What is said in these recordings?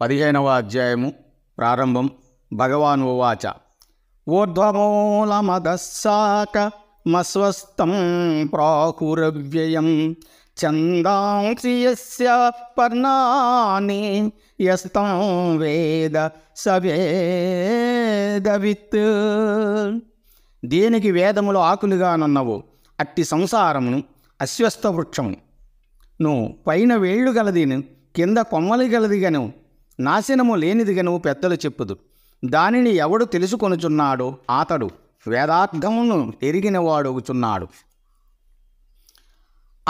పదిహేనవ అధ్యాయము ప్రారంభం భగవాన్ ఉవాచ ఊర్ధ్వమూలమదశాక మస్వస్థం ప్రాహురవ్యయం ఛందాంసి పర్ణాని యస్తం వేద సవేదవిత్ దేనికి వేదములు ఆకులుగానున్నవో అట్టి సంసారమును అశ్వస్థ వృక్షము ను పైన వేళ్ళు గలదిను కింద కొమ్మలు గలదిగను నాశనము లేనిదిగను పెద్దలు చెప్పుదు దానిని ఎవడు తెలుసుకొనుచున్నాడో అతడు వేదార్థమును ఎరిగినవాడొగుచున్నాడు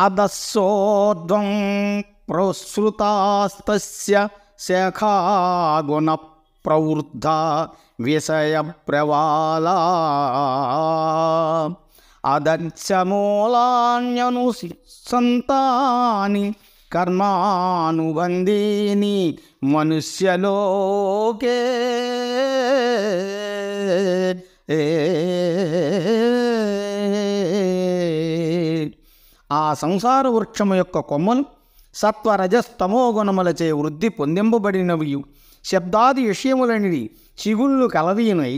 అదస్సోర్ధ్వం ప్రసృతాస్త శఖాగుణ ప్రవృద్ధ విషయ ప్రవాళ అదచ్చమూలాన్యను సంతాని కర్మానుబంధీని మనుష్యలోకే ఆ సంసార వృక్షము యొక్క కొమ్మలు సత్వరజస్తమో గుణములచే వృద్ధి పొందింపబడినవి శబ్దాది విషయములని చిగుళ్ళు కలవీనై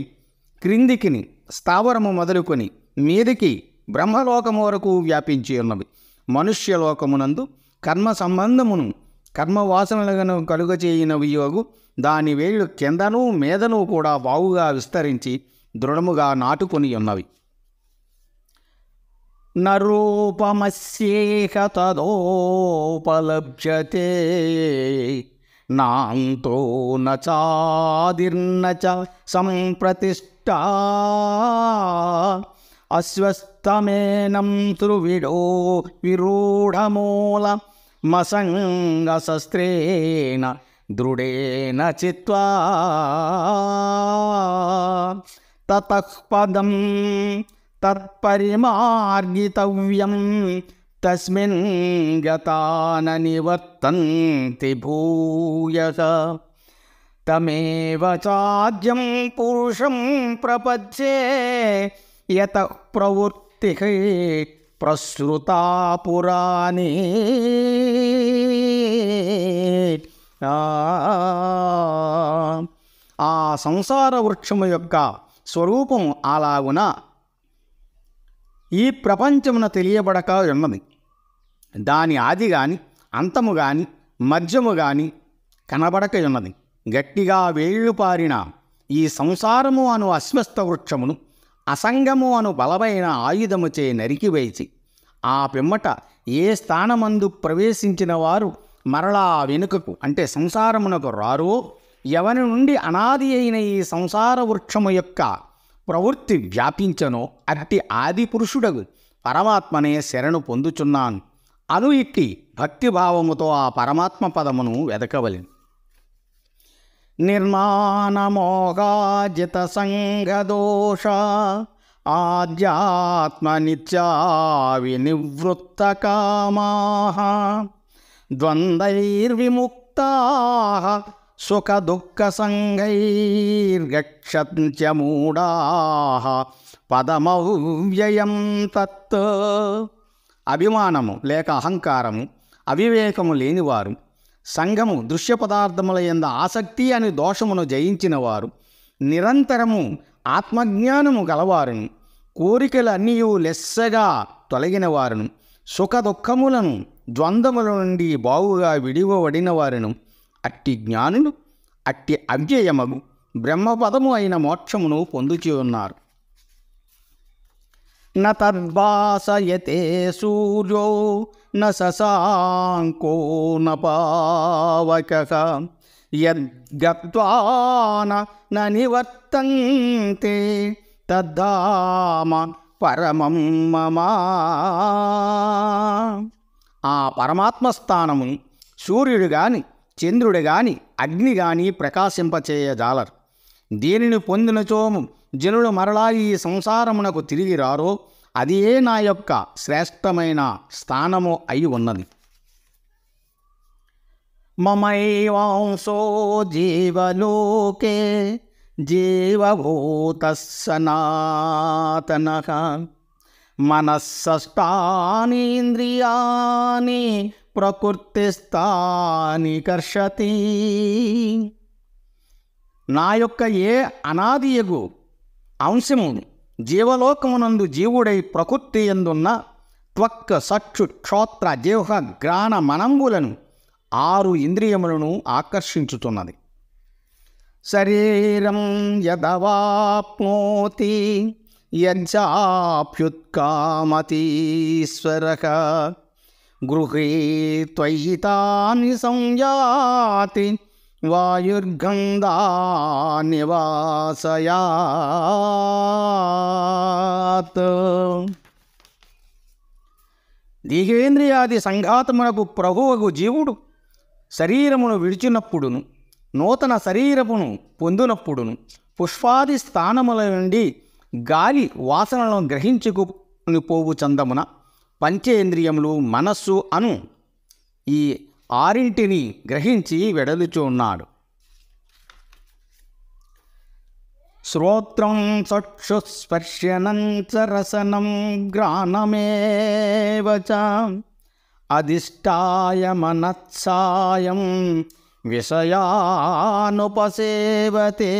క్రిందికిని స్థావరము మొదలుకొని మీదికి బ్రహ్మలోకము వరకు వ్యాపించి ఉన్నవి మనుష్యలోకమునందు కర్మ సంబంధమును కర్మ వాసనలను యోగు దాని వేళ్ళు కిందను మీదను కూడా వావుగా విస్తరించి దృఢముగా నాటుకొని ఉన్నవి నరూపమస్యేహ తదోపలభ్యతే నాంతో నాదిర్న సంప్రతిష్ట అస్వస్థమేనం త్రువిడో విరూఢమూల मसङ्गशस्त्रेण दृढेन चित्वा ततः पदं तत्परिमार्गितव्यं तस्मिन् गता न तमेव चाद्यं पुरुषं प्रपद्ये यतः प्रवृत्तिः ప్రసృతా పురాణి ఆ సంసార వృక్షము యొక్క స్వరూపం అలాగున ఈ ప్రపంచమున తెలియబడక ఉన్నది దాని ఆది కాని అంతము కాని మధ్యము కాని కనబడక ఉన్నది గట్టిగా వేళ్ళు పారిన ఈ సంసారము అను అస్వస్థ వృక్షమును అసంగము అను బలమైన ఆయుధముచే నరికివేసి ఆ పిమ్మట ఏ స్థానమందు ప్రవేశించిన వారు మరలా వెనుకకు అంటే సంసారమునకు రారో ఎవరి నుండి అనాది అయిన ఈ సంసార వృక్షము యొక్క ప్రవృత్తి వ్యాపించనో అట్టి ఆది పురుషుడగు పరమాత్మనే శరణు పొందుచున్నాను అను ఇట్టి భక్తిభావముతో ఆ పరమాత్మ పదమును వెదకవలెను నిర్మాణమోగాజిత సంగదోష నిర్మాణమోగాజితసంగదోష ఆధ్యాత్మనిత్యావినివృత్తకామాః ద్వంద్వైర్విముక్తాః సుఖదుఃఖసంగైర్గక్షత్యమూఢాః పదమవ్యయం తత్ అభిమానము లేక అహంకారము అవివేకము లేనివారు సంఘము దృశ్య పదార్థముల ఎంత ఆసక్తి అని దోషమును జయించినవారు నిరంతరము ఆత్మజ్ఞానము గలవారును కోరికలన్నీ లెస్సగా తొలగిన వారును సుఖ దుఃఖములను ద్వంద్వముల నుండి బావుగా విడివబడిన వారును అట్టి జ్ఞానులు అట్టి అవ్యయమగు బ్రహ్మపదము అయిన మోక్షమును పొందుచి ఉన్నారు न సూర్యో सूर्यो న शशाङ्को न पावकः यद्गत्वा తద్దామ పరమం మమా ఆ పరమాత్మస్థానము సూర్యుడు గాని చంద్రుడు గాని అగ్ని గాని ప్రకాశింపచేయజాలరు దీనిని పొందినచోము జనులు మరలా ఈ సంసారమునకు తిరిగి రారో అదే నా యొక్క శ్రేష్టమైన స్థానము అయి ఉన్నది మమైవాంసో జీవలోకే జీవభూత సనాతన మనస్సష్టానీంద్రియాని ప్రకృతిస్థాని కర్షతి నా యొక్క ఏ అనాదియగు అంశమును జీవలోకమునందు జీవుడై ప్రకృతి ఎందున్న త్వక్క సక్షు క్షోత్ర జీవ గ్రాణ మనంగులను ఆరు ఇంద్రియములను ఆకర్షించుతున్నది శరీరం యదవాప్నోతి యజ్జాప్యుత్కామతీశ్వర గృహే త్వయితాని సంజాతి వాయుర్గంధానివాసయాత్ దిహేంద్రియాది సంఘాతమునకు ప్రభువకు జీవుడు శరీరమును విడిచినప్పుడును నూతన శరీరమును పొందినప్పుడును పుష్పాది స్థానముల నుండి గాలి వాసనలను గ్రహించుకుని పోవు చందమున పంచేంద్రియములు మనస్సు అను ఈ ఆరింటిని గ్రహించి వెడలుచున్నాడు శ్రోత్రం చక్షుస్పర్శనం చ అధిష్టాయ మనత్సాయం విషయానుపసేవతే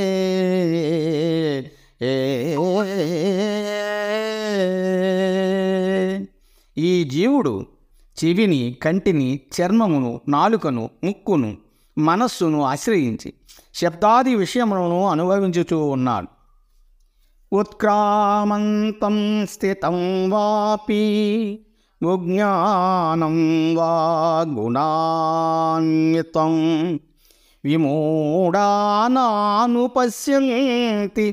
ఈ జీవుడు చెవిని కంటిని చర్మమును నాలుకను ముక్కును మనస్సును ఆశ్రయించి శబ్దాది విషయములను అనుభవించుతూ ఉన్నాడు ఉత్క్రామంతం స్థితం వాపి విజ్ఞానం వా గుణాన్వితం విమూఢానానుపశ్యంతి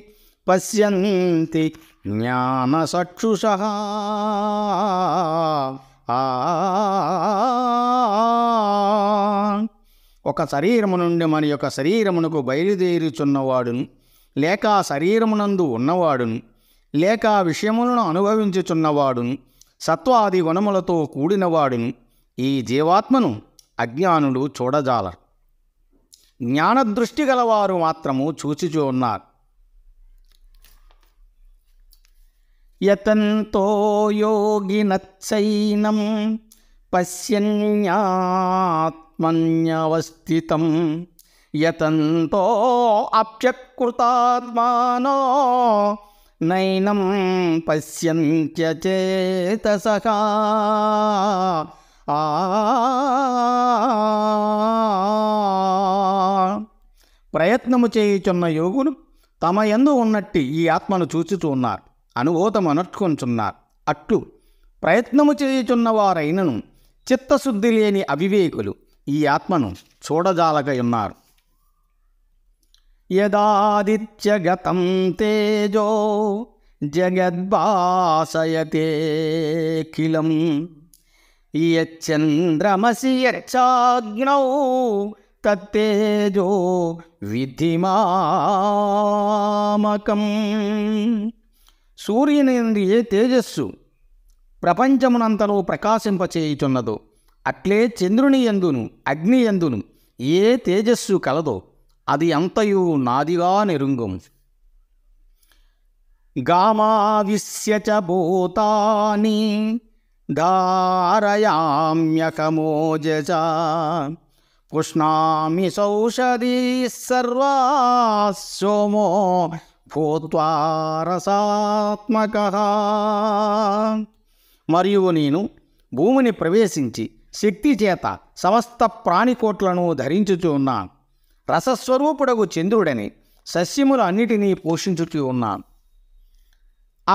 పశ్యంతి జ్ఞానచక్షుష ఒక శరీరము నుండి మన యొక్క శరీరమునకు బయలుదేరుచున్నవాడును లేక శరీరమునందు ఉన్నవాడును లేక విషయములను అనుభవించుచున్నవాడును సత్వాది గుణములతో కూడినవాడును ఈ జీవాత్మను అజ్ఞానుడు చూడజాలరు జ్ఞానదృష్టి గలవారు మాత్రము చూచిచూ ఉన్నారు యతంతో యోగినచ్చైనం పశ్యన్యాత్మన్యవస్థితం యతంతో అప్యకృతాత్మానో నైనం పశ్యంత్యచేతస ఆ ప్రయత్నము చేయుచున్న యోగులు తమ ఎందు ఉన్నట్టి ఈ ఆత్మను ఉన్నారు అనుభూతమనర్చుకొంచున్నారు అట్టు ప్రయత్నము చేయుచున్నవారైనను చిత్తశుద్ధి లేని అవివేకులు ఈ ఆత్మను చూడజాలకయున్నారు యదాదిత్యగతం తేజో జగద్భాసయతేఖిలం యచంద్రమసి యచ్చాగ్నౌ తత్తేజో విధిమామకం సూర్యుని నుండి ఏ తేజస్సు ప్రపంచమునంతలో ప్రకాశింపచేయుచున్నదో అట్లే చంద్రుని ఎందును అగ్ని ఎందును ఏ తేజస్సు కలదో అది అంతయు నాదిగా నెరుంగం గామావిశ్య భూతాని ధారయామ్యకమోజ కృష్ణామి సౌషధీ సర్వా సోమో భూత్వారసాత్మక మరియు నేను భూమిని ప్రవేశించి శక్తి చేత సమస్త ప్రాణికోట్లను ధరించుచు ఉన్నాను రసస్వరూపుడగు చంద్రుడని సస్యములు అన్నిటినీ పోషించుచు ఉన్నాను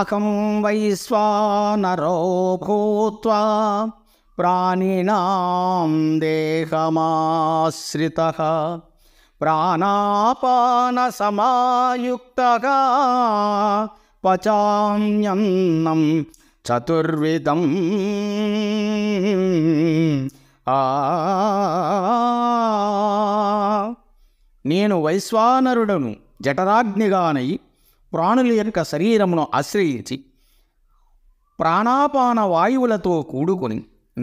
అకం వైశ్వానరో భూత్వా ప్రాణినాం దేహమాశ్రిత ప్రాణాపాన సమాయుక్త పచామ్యన్నం చతుర్విధం ఆ నేను వైశ్వానరుడను జఠరాగ్నిగానై ప్రాణుల యొక్క శరీరమును ఆశ్రయించి ప్రాణాపాన వాయువులతో కూడుకొని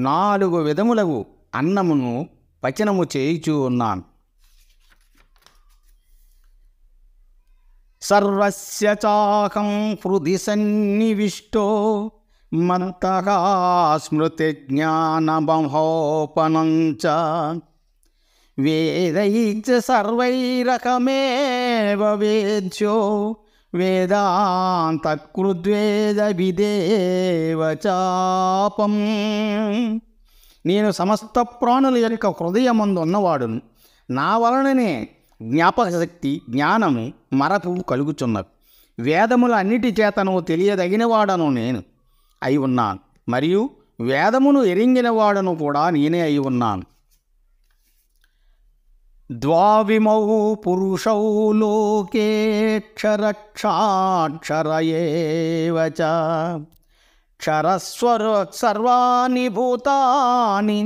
నాలుగు విధములకు అన్నమును పచనము చేయిచూ ఉన్నాను సర్వస్య హృది సన్నివిష్టో మంత స్మృతి జ్ఞానమహోపనం చ వేదైచ సర్వైరకమేవ వేద్యో వేదాంతకృద్వేదవిదేవచాపం నేను సమస్త ప్రాణుల యొక్క హృదయమందు ఉన్నవాడును నా వలననే జ్ఞాపకశక్తి జ్ఞానము మరపు కలుగుచున్నవి వేదముల అన్నిటి చేతను తెలియదగినవాడను నేను అయి ఉన్నాను మరియు వేదమును ఎరింగినవాడను కూడా నేనే అయి ఉన్నాను ద్వావిమౌ పురుషౌ లోకేక్షరక్షాక్షరయేవ క్షరస్వర సర్వాణి భూతాని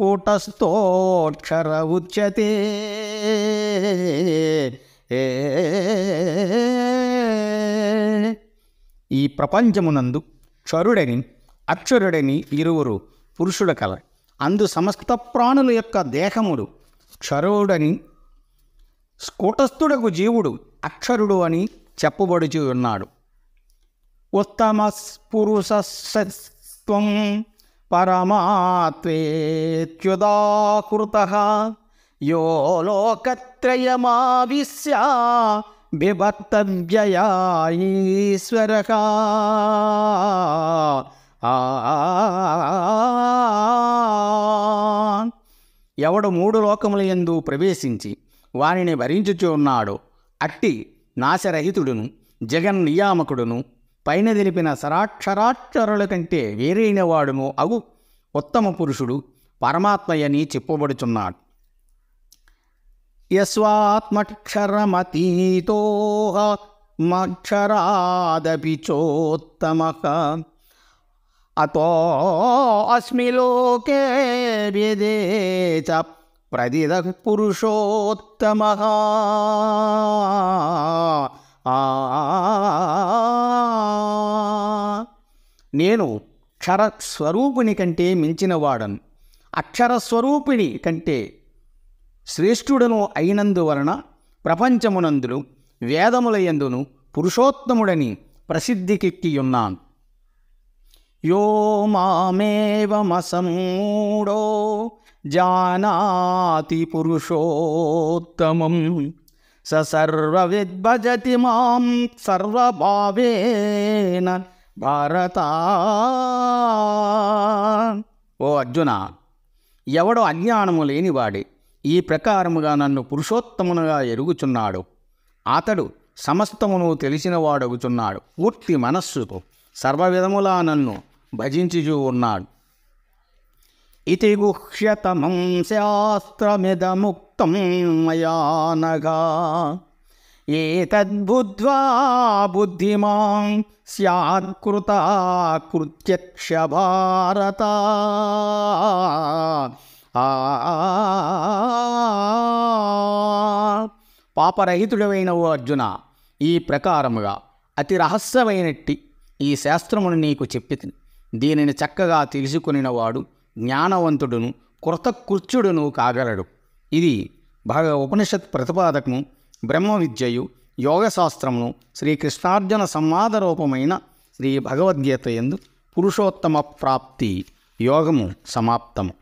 కూటస్థోక్షర ఉచ్యతే ఈ ప్రపంచమునందు క్షరుడని అక్షరుడని ఇరువురు పురుషుడు కల అందు సమస్త ప్రాణుల యొక్క దేహముడు క్షరుడని స్కూటస్థుడకు జీవుడు అక్షరుడు అని చెప్పబడుచు ఉన్నాడు ఉత్తమ పురుష పరమాత్వేత్యుదాహృత యో లోకత్రయమావిశ్య వ్యయాశ్వర ఎవడు మూడు లోకముల ఎందు ప్రవేశించి వారిని భరించుచున్నాడు అట్టి నాశరహితుడును జగన్ నియామకుడును పైన తెలిపిన సరాక్షరాక్షరుల కంటే వేరైన వాడును అగు ఉత్తమ పురుషుడు పరమాత్మయని చెప్పబడుచున్నాడు యస్వాత్మక్షరమతీతోహ మక్షరాదపి అతో అస్మి లోకే ప్రదిద పురుషోత్తమ ఆ నేను క్షర స్వరూపిణి కంటే మించినవాడను అక్షర స్వరూపిణి కంటే శ్రేష్ఠుడను అయినందువలన ప్రపంచమునందును వేదములయందును పురుషోత్తముడని ఉన్నాను యో మామేవమసమూడో జానాతి పురుషోత్తమం స సర్వవిద్భజతి మాం సర్వభావేన భారత ఓ అర్జున ఎవడో అజ్ఞానము లేనివాడే ఈ ప్రకారముగా నన్ను పురుషోత్తమునుగా ఎరుగుచున్నాడు అతడు సమస్తమును తెలిసినవాడగుచున్నాడు పూర్తి మనస్సుతో సర్వవిధములా నన్ను భజించుచూ ఉన్నాడు ఇది గుహ్యతమం శాస్త్రమిదముక్తం మయానగా ఏతద్బుద్ధ్వా బుద్ధిమాన్ కృత్యక్ష భారత పాపరహితుడవైన ఓ అర్జున ఈ ప్రకారముగా అతి రహస్యమైనట్టి ఈ శాస్త్రమును నీకు చెప్పి దీనిని చక్కగా తెలుసుకునినవాడు జ్ఞానవంతుడును కృతకృత్యుడును కాగలడు ఇది భగ ఉపనిషత్ ప్రతిపాదకము బ్రహ్మ విద్యయు శాస్త్రమును శ్రీకృష్ణార్జున సంవాద రూపమైన శ్రీ భగవద్గీత ఎందు పురుషోత్తమ ప్రాప్తి యోగము సమాప్తము